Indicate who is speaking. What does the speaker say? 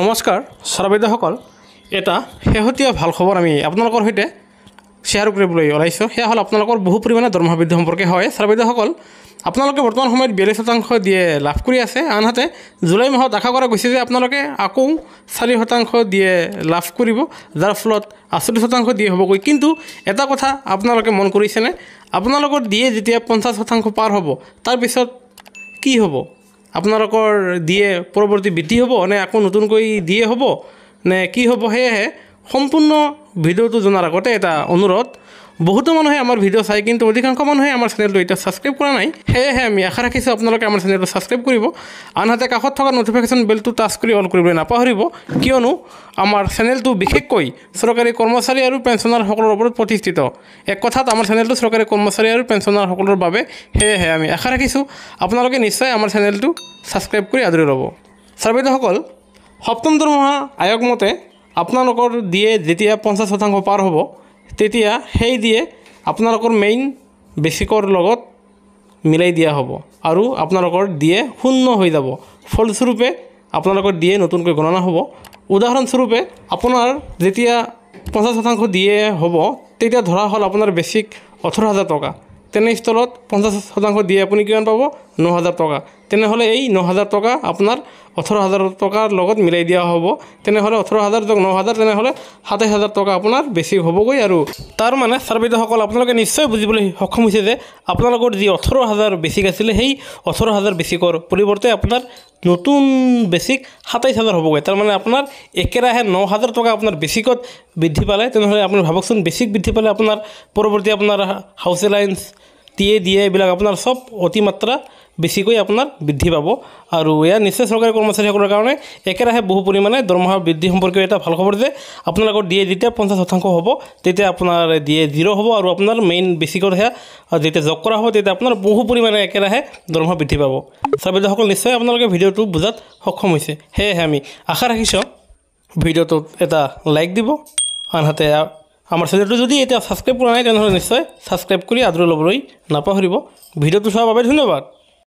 Speaker 1: নমস্কাৰ শ্ৰাবিদাসকল এটা শেহতীয়া ভাল খবৰ আমি আপোনালোকৰ সৈতে শ্বেয়াৰ কৰিবলৈ ওলাইছোঁ সেয়া হ'ল আপোনালোকৰ বহু পৰিমাণে দৰমহা বৃদ্ধি সম্পৰ্কে হয় শ্ৰাবিদাসকল আপোনালোকে বৰ্তমান সময়ত বিয়াল্লিছ শতাংশ দিয়ে লাভ কৰি আছে আনহাতে জুলাই মাহত আশা কৰা গৈছে যে আপোনালোকে আকৌ চাৰি শতাংশ দিয়ে লাভ কৰিব যাৰ ফলত আঠচল্লিছ শতাংশ দিয়ে হ'বগৈ কিন্তু এটা কথা আপোনালোকে মন কৰিছেনে আপোনালোকৰ দিয়ে যেতিয়া পঞ্চাছ শতাংশ পাৰ হ'ব তাৰপিছত কি হ'ব আপোনালোকৰ দিয়ে পৰৱৰ্তী বৃত্তি হ'ব নে আকৌ নতুনকৈ দিয়ে হ'ব নে কি হ'ব সেয়েহে সম্পূৰ্ণ ভিডিঅ'টো জনাৰ আগতে এটা অনুৰোধ বহুতো মানুহে আমাৰ ভিডিঅ' চাই কিন্তু অধিকাংশ মানুহে আমাৰ চেনেলটো এতিয়া ছাবস্ক্ৰাইব কৰা নাই সেয়েহে আমি আশা ৰাখিছোঁ আপোনালোকে আমাৰ চেনেলটো ছাবস্ক্ৰাইব কৰিব আনহাতে কাষত থকা ন'টিফিকেশ্যন বেলটো টাচ কৰি অন কৰিবলৈ নাপাহৰিব কিয়নো আমাৰ চেনেলটো বিশেষকৈ চৰকাৰী কৰ্মচাৰী আৰু পেঞ্চনাৰসকলৰ ওপৰত প্ৰতিষ্ঠিত এক কথাত আমাৰ চেনেলটো চৰকাৰী কৰ্মচাৰী আৰু পেঞ্চনাৰসকলৰ বাবে সেয়েহে আমি আশা ৰাখিছোঁ আপোনালোকে নিশ্চয় আমাৰ চেনেলটো ছাবস্ক্ৰাইব কৰি আদৰি ল'ব চাৰ্বিতসকল সপ্তম দৰমহা আয়োগ মতে আপোনালোকৰ দিয়ে যেতিয়া পঞ্চাছ শতাংশ পাৰ হ'ব তেতিয়া সেই দিয়ে আপোনালোকৰ মেইন বেচিকৰ লগত মিলাই দিয়া হ'ব আৰু আপোনালোকৰ ডিয়ে শূন্য হৈ যাব ফলস্বৰূপে আপোনালোকৰ ডিয়ে নতুনকৈ গণনা হ'ব উদাহৰণস্বৰূপে আপোনাৰ যেতিয়া পঞ্চাছ শতাংশ ডিয়ে হ'ব তেতিয়া ধৰা হ'ল আপোনাৰ বেচিক ওঠৰ হাজাৰ টকা তেনে তেনেস্থলত পঞ্চাছ শতাংশ দিয়ে আপুনি কিমান পাব ন হাজাৰ টকা তেনেহ'লে এই ন হাজাৰ টকা আপোনাৰ ওঠৰ হাজাৰ টকাৰ লগত মিলাই দিয়া হ'ব তেনেহ'লে ওঠৰ হাজাৰ যদি ন হাজাৰ তেনেহ'লে সাতাইছ হাজাৰ টকা আপোনাৰ বেছি হ'বগৈ আৰু তাৰমানে চাৰ্বিদসকল আপোনালোকে নিশ্চয় বুজিবলৈ সক্ষম হৈছে যে আপোনালোকৰ যি ওঠৰ হাজাৰ বেছিক আছিলে সেই ওঠৰ হাজাৰ বেছিকৰ পৰিৱৰ্তে আপোনাৰ নতুন বেছিক সাতাইছ হাজাৰ হ'বগৈ তাৰমানে আপোনাৰ একেৰাহে ন হাজাৰ টকা আপোনাৰ বেছিকত বৃদ্ধি পালে তেনেহ'লে আপুনি ভাবকচোন বেছিক বৃদ্ধি পালে আপোনাৰ পৰৱৰ্তী আপোনাৰ house allowance T A D এইবিলাক আপোনাৰ চব অতিমাত্ৰা বেছিকৈ আপোনাৰ বৃদ্ধি পাব আৰু ইয়াৰ নিশ্চয় চৰকাৰী কৰ্মচাৰীসকলৰ কাৰণে একেৰাহে বহু পৰিমাণে দৰমহা বৃদ্ধি সম্পৰ্কে এটা ভাল খবৰ যে আপোনালোকৰ ডি এ যেতিয়া পঞ্চাছ শতাংশ হ'ব তেতিয়া আপোনাৰ ডি এ জিৰ' হ'ব আৰু আপোনাৰ মেইন বেছিকৈ সেয়া যেতিয়া জব কৰা হ'ব তেতিয়া আপোনাৰ বহু পৰিমাণে একেৰাহে দৰমহা বৃদ্ধি পাব চাবিধসকল নিশ্চয় আপোনালোকে ভিডিঅ'টো বুজাত সক্ষম হৈছে সেয়েহে আমি আশা ৰাখিছোঁ ভিডিঅ'টোত এটা লাইক দিব আনহাতে আমাৰ চেনেলটো যদি এতিয়া ছাবস্ক্ৰাইব কৰা নাই তেনেহ'লে নিশ্চয় ছাবস্ক্ৰাইব কৰি আদৰি ল'বলৈ নাপাহৰিব ভিডিঅ'টো চোৱাৰ বাবে ধন্যবাদ